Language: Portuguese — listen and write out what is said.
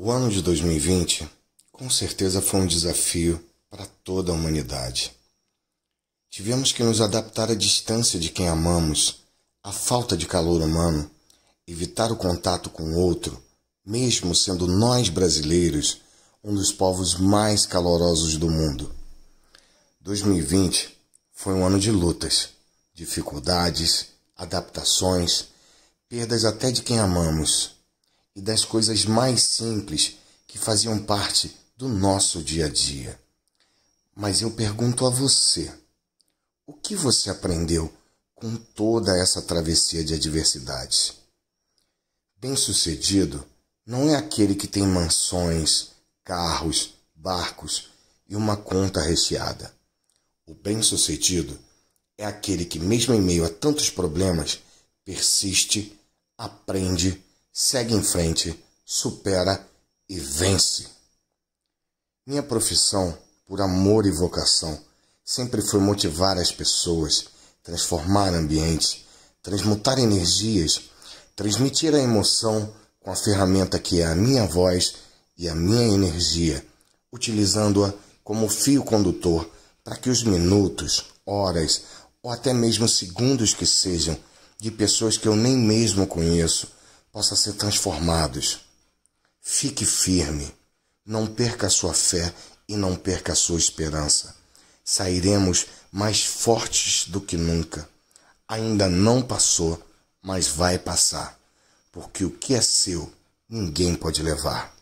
O ano de 2020 com certeza foi um desafio para toda a humanidade. Tivemos que nos adaptar à distância de quem amamos, à falta de calor humano, evitar o contato com o outro, mesmo sendo nós brasileiros um dos povos mais calorosos do mundo. 2020 foi um ano de lutas, dificuldades, adaptações, perdas até de quem amamos e das coisas mais simples que faziam parte do nosso dia a dia. Mas eu pergunto a você: o que você aprendeu com toda essa travessia de adversidades? Bem-sucedido não é aquele que tem mansões, carros, barcos e uma conta recheada. O bem-sucedido é aquele que, mesmo em meio a tantos problemas, persiste, aprende segue em frente, supera e vence. Minha profissão, por amor e vocação, sempre foi motivar as pessoas, transformar ambientes, transmutar energias, transmitir a emoção com a ferramenta que é a minha voz e a minha energia, utilizando-a como fio condutor para que os minutos, horas ou até mesmo segundos que sejam de pessoas que eu nem mesmo conheço possa ser transformados. Fique firme, não perca a sua fé e não perca a sua esperança. Sairemos mais fortes do que nunca. Ainda não passou, mas vai passar, porque o que é seu ninguém pode levar.